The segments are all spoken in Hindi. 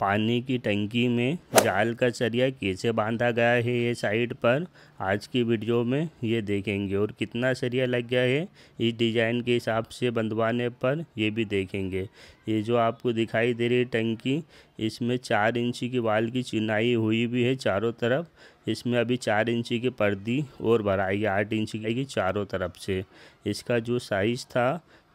पानी की टंकी में जाल का सरिया कैसे बांधा गया है ये साइड पर आज की वीडियो में ये देखेंगे और कितना सरिया लग गया है इस डिज़ाइन के हिसाब से बंधवाने पर ये भी देखेंगे ये जो आपको दिखाई दे रही है टंकी इसमें चार इंची की वाल की चिनाई हुई भी है चारों तरफ इसमें अभी चार इंची की पर्दी और भराई आठ इंची की चारों तरफ से इसका जो साइज़ था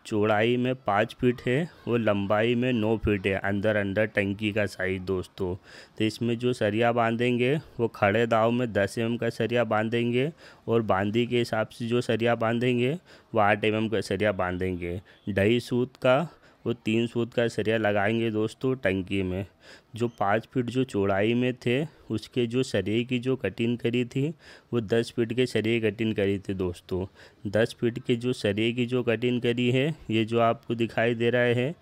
चौड़ाई में पाँच फीट है और लंबाई में नौ फीट है अंदर अंदर टंकी का साइज़ दोस्तों तो इसमें जो सरिया बांधेंगे वो खड़े दाव में दस एम का सरिया बांधेंगे और बांधी के हिसाब से जो सरिया बांधेंगे वो आठ एम का सरिया बांधेंगे ढाई सूत का वो तीन सूत का सरिया लगाएंगे दोस्तों टंकी में जो पाँच फीट जो चौड़ाई में थे उसके जो सरिये की जो कटिंग करी थी वो दस फीट के सरिये कटिंग करी थी दोस्तों दस फीट के जो सरिये की जो कटिंग करी है ये जो आपको दिखाई दे रहा है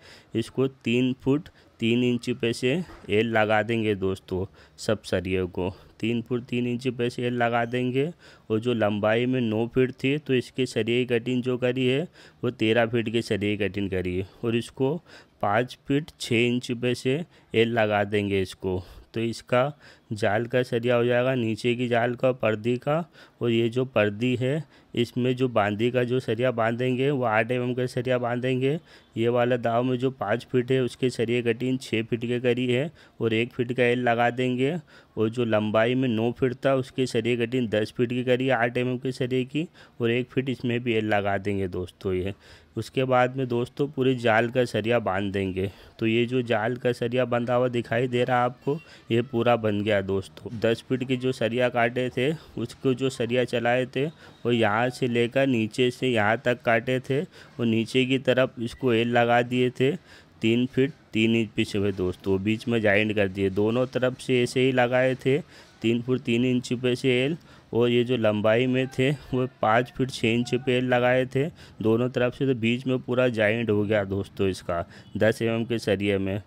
इसको तीन फुट तीन इंच पे से एल लगा देंगे दोस्तों सब सरियों को तीन फुट तीन इंच पे से एल लगा देंगे और जो लंबाई में नौ फीट थी तो इसके सरिये कटिंग जो करी है वो तेरह फीट के सरिये कटिंग करी है और इसको पाँच फीट छः इंच पे से एल लगा देंगे इसको तो इसका जाल का सरिया हो जाएगा नीचे की जाल का पर्दी का और ये जो पर्दी है इसमें जो बांदी का जो सरिया बांधेंगे वो आठ एम का सरिया बांधेंगे ये वाला दाव में जो पाँच फीट है उसके सरिया कटिंग छः फीट के करी है और एक फीट का एल लगा देंगे और जो लंबाई में नौ फीट था उसके सरिये कटिंग दस फीट की करी आठ एम के सरिये की और एक फीट इसमें भी एल लगा देंगे दोस्तों ये उसके बाद में दोस्तों पूरे जाल का सरिया बांध देंगे तो ये जो जाल का सरिया बंधा हुआ दिखाई दे रहा आपको ये पूरा बन गया गया दोस्तों दस फीट के जो सरिया काटे थे उसको जो सरिया चलाए थे वो यहाँ से लेकर नीचे से यहाँ तक काटे थे और नीचे की तरफ इसको एल लगा दिए थे तीन फीट तीन इंच पीछे हुए दोस्तों बीच में जॉइंट कर दिए दोनों तरफ से ऐसे ही लगाए थे तीन फुट तीन इंच पे से एल और ये जो लंबाई में थे वो पाँच फीट छः इंच पे एल लगाए थे दोनों तरफ से तो बीच में पूरा जॉइंट हो गया दोस्तों इसका दस एम mm के सरिये में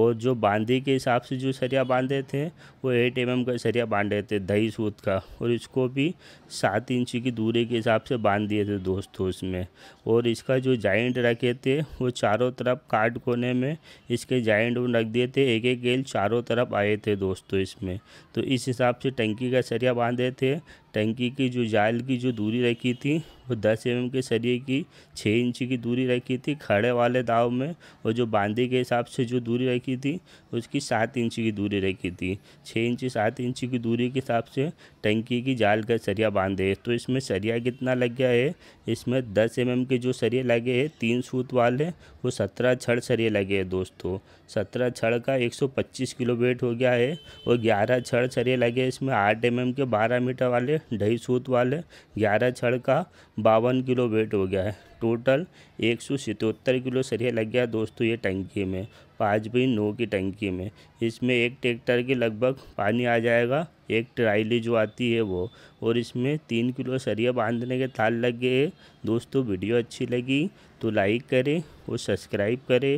और जो बांधे के हिसाब से जो सरिया बांधे थे वो एट एम mm का सरिया बांधे थे दही सूत का और इसको भी सात इंच की दूरी के हिसाब से बांध दिए थे दोस्तों इसमें और इसका जो जाइंट रखे थे वो चारों तरफ काट कोने में इसके जाइंट रख दिए थे एक एक एल चारों तरफ आए थे दोस्तों इसमें तो इस हिसाब से टंकी का सरिया बांधे थे टंकी की जो जाल की जो दूरी रखी थी वो दस एम के सरिये की छः इंच की दूरी रखी थी खड़े वाले दाव में और जो बांधे के हिसाब से जो दूरी रखी थी उसकी सात इंच की दूरी रखी थी छः इंच सात इंच की दूरी के हिसाब से टंकी की जाल का सरिया बांधे तो इसमें सरिया कितना लग गया है इसमें दस एम के जो सरिये लगे हैं तीन सूत वाले वो सत्रह छड़ सरिये लगे हैं दोस्तों सत्रह छड़ का एक सौ पच्चीस किलो वेट हो गया है और ग्यारह छड़ सरिये लगे इसमें आठ एम के बारह मीटर वाले ढाई सूत वाले ग्यारह छड़ का बावन किलो वेट हो गया है टोटल एक सौ सतहत्तर किलो सरिया लग गया दोस्तों ये टंकी में पाँच बाई नौ की टंकी में इसमें एक ट्रैक्टर के लगभग पानी आ जाएगा एक ट्राइली जो आती है वो और इसमें तीन किलो सरिया बांधने के थाल लग गए दोस्तों वीडियो अच्छी लगी तो लाइक करें और सब्सक्राइब करें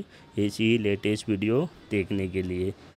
ऐसी ही लेटेस्ट वीडियो देखने के लिए